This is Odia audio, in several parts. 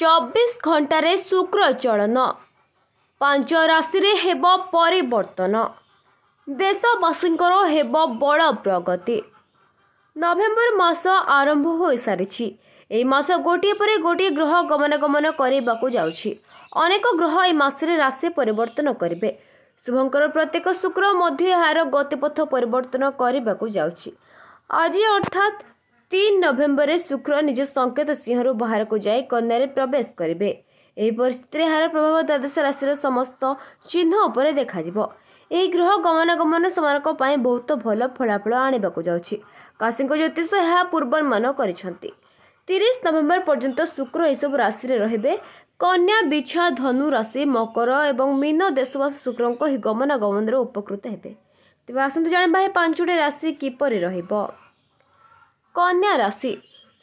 ଚବିଶ ଘଣ୍ଟାରେ ଶୁକ୍ର ଚଳନ ପାଞ୍ଚ ରାଶିରେ ହେବ ପରିବର୍ତ୍ତନ ଦେଶବାସୀଙ୍କର ହେବ ବଡ଼ ପ୍ରଗତି ନଭେମ୍ବର ମାସ ଆରମ୍ଭ ହୋଇସାରିଛି ଏହି ମାସ ଗୋଟିଏ ପରେ ଗୋଟିଏ ଗ୍ରହ ଗମନାଗମନ କରିବାକୁ ଯାଉଛି ଅନେକ ଗ୍ରହ ଏହି ମାସରେ ରାଶି ପରିବର୍ତ୍ତନ କରିବେ ଶୁଭଙ୍କର ପ୍ରତ୍ୟେକ ଶୁକ୍ର ମଧ୍ୟ ଏହାର ଗତିପଥ ପରିବର୍ତ୍ତନ କରିବାକୁ ଯାଉଛି ଆଜି ଅର୍ଥାତ୍ ତିନି ନଭେମ୍ବରରେ ଶୁକ୍ର ନିଜ ସଙ୍କେତ ସିଂହରୁ ବାହାରକୁ ଯାଇ କନ୍ୟାରେ ପ୍ରବେଶ କରିବେ ଏହି ପରିସ୍ଥିତିରେ ଏହାର ପ୍ରଭାବ ଦ୍ୱାଦଶ ରାଶିର ସମସ୍ତ ଚିହ୍ନ ଉପରେ ଦେଖାଯିବ ଏହି ଗ୍ରହ ଗମନାଗମନ ସେମାନଙ୍କ ପାଇଁ ବହୁତ ଭଲ ଫଳାଫଳ ଆଣିବାକୁ ଯାଉଛି କାଶୀଙ୍କ ଜ୍ୟୋତିଷ ଏହା ପୂର୍ବାନୁମାନ କରିଛନ୍ତି ତିରିଶ ନଭେମ୍ବର ପର୍ଯ୍ୟନ୍ତ ଶୁକ୍ର ଏସବୁ ରାଶିରେ ରହିବେ କନ୍ୟା ବିଛା ଧନୁ ରାଶି ମକର ଏବଂ ମୀନ ଦେଶବାସୀ ଶୁକ୍ରଙ୍କ ଏହି ଗମନାଗମନରେ ଉପକୃତ ହେବେ ତେବେ ଆସନ୍ତୁ ଜାଣିବା ଏ ପାଞ୍ଚଟି ରାଶି କିପରି ରହିବ କନ୍ୟା ରାଶି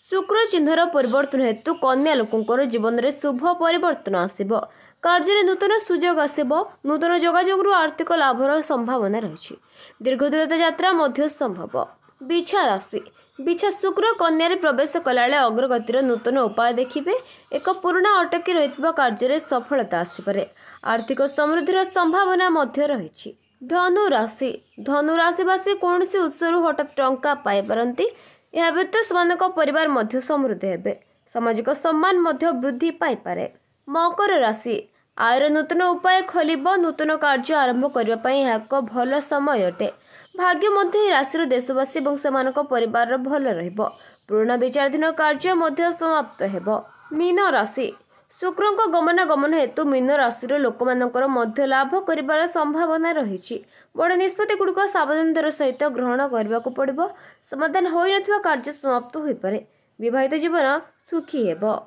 ଶୁକ୍ର ଚିହ୍ନର ପରିବର୍ତ୍ତନ ହେତୁ କନ୍ୟା ଲୋକଙ୍କର ଜୀବନରେ ଶୁଭ ପରିବର୍ତ୍ତନ ଆସିବ କାର୍ଯ୍ୟରେ ନୂତନ ସୁଯୋଗ ଆସିବ ନୂତନ ଯୋଗାଯୋଗରୁ ଆର୍ଥିକ ଲାଭର ସମ୍ଭାବନା ରହିଛି ଦୀର୍ଘ ଦୂରତା ଯାତ୍ରା ମଧ୍ୟ ସମ୍ଭବ ବିଛା ରାଶି ବିଛା ଶୁକ୍ର କନ୍ୟାରେ ପ୍ରବେଶ କଲାବେଳେ ଅଗ୍ରଗତିର ନୂତନ ଉପାୟ ଦେଖିବେ ଏକ ପୁରୁଣା ଅଟକି ରହିଥିବା କାର୍ଯ୍ୟରେ ସଫଳତା ଆସିପାରେ ଆର୍ଥିକ ସମୃଦ୍ଧିର ସମ୍ଭାବନା ମଧ୍ୟ ରହିଛି ଧନୁରାଶି ଧନୁରାଶିବାସୀ କୌଣସି ଉତ୍ସରୁ ହଠାତ୍ ଟଙ୍କା ପାଇପାରନ୍ତି ଏହା ବ୍ୟତୀତ ସେମାନଙ୍କ ପରିବାର ମଧ୍ୟ ସମୃଦ୍ଧ ହେବେ ସାମାଜିକ ସମ୍ମାନ ମଧ୍ୟ ବୃଦ୍ଧି ପାଇପାରେ ମକର ରାଶି ଆୟର ନୂତନ ଉପାୟ ଖୋଲିବ ନୂତନ କାର୍ଯ୍ୟ ଆରମ୍ଭ କରିବା ପାଇଁ ଏହା ଏକ ଭଲ ସମୟ ଅଟେ ଭାଗ୍ୟ ମଧ୍ୟ ଏହି ରାଶିର ଦେଶବାସୀ ଏବଂ ସେମାନଙ୍କ ପରିବାରର ଭଲ ରହିବ ପୁରୁଣା ବିଚାରାଧୀନ କାର୍ଯ୍ୟ ମଧ୍ୟ ସମାପ୍ତ ହେବ ମୀନ ରାଶି ଶୁକ୍ରଙ୍କ ଗମନାଗମନ ହେତୁ ମୀନ ରାଶିର ଲୋକମାନଙ୍କର ମଧ୍ୟ ଲାଭ କରିବାର ସମ୍ଭାବନା ରହିଛି ବଡ଼ ନିଷ୍ପତ୍ତିଗୁଡ଼ିକ ସାବଧାନତାର ସହିତ ଗ୍ରହଣ କରିବାକୁ ପଡ଼ିବ ସମାଧାନ ହୋଇନଥିବା କାର୍ଯ୍ୟ ସମାପ୍ତ ହୋଇପାରେ ବିବାହିତ ଜୀବନ ସୁଖୀ ହେବ